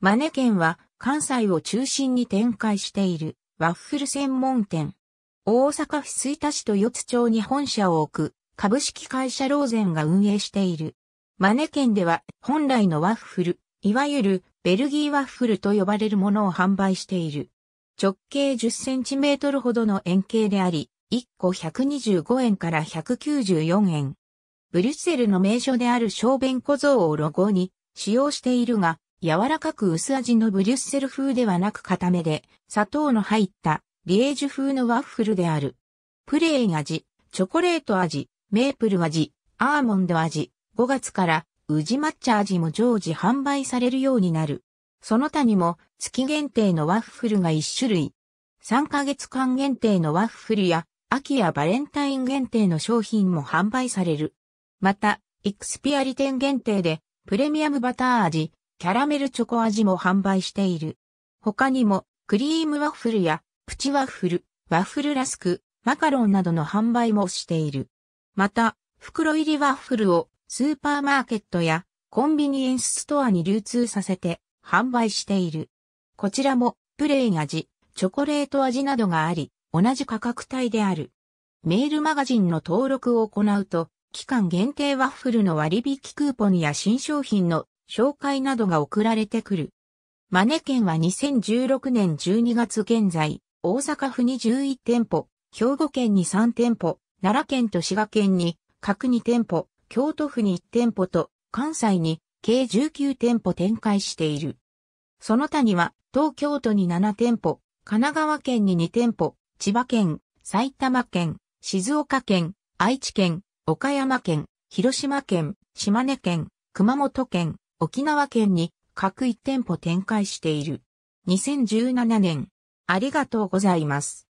マネケンは関西を中心に展開しているワッフル専門店。大阪府吹田市と四津町に本社を置く株式会社ローゼンが運営している。マネケンでは本来のワッフル、いわゆるベルギーワッフルと呼ばれるものを販売している。直径10センチメートルほどの円形であり、1個125円から194円。ブリュッセルの名所である小便小僧をロゴに使用しているが、柔らかく薄味のブリュッセル風ではなく固めで、砂糖の入ったリエージュ風のワッフルである。プレーン味、チョコレート味、メープル味、アーモンド味、5月から宇治抹茶味も常時販売されるようになる。その他にも月限定のワッフルが1種類。3ヶ月間限定のワッフルや秋やバレンタイン限定の商品も販売される。また、イクスピアリ店限定でプレミアムバター味、キャラメルチョコ味も販売している。他にも、クリームワッフルや、プチワッフル、ワッフルラスク、マカロンなどの販売もしている。また、袋入りワッフルをスーパーマーケットやコンビニエンスストアに流通させて販売している。こちらもプレイン味、チョコレート味などがあり、同じ価格帯である。メールマガジンの登録を行うと、期間限定ワッフルの割引クーポンや新商品の紹介などが送られてくる。マネケンは2016年12月現在、大阪府に11店舗、兵庫県に3店舗、奈良県と滋賀県に各2店舗、京都府に1店舗と関西に計19店舗展開している。その他には東京都に7店舗、神奈川県に2店舗、千葉県、埼玉県、静岡県、愛知県、岡山県、広島県、島根県、熊本県、沖縄県に各1店舗展開している。2017年、ありがとうございます。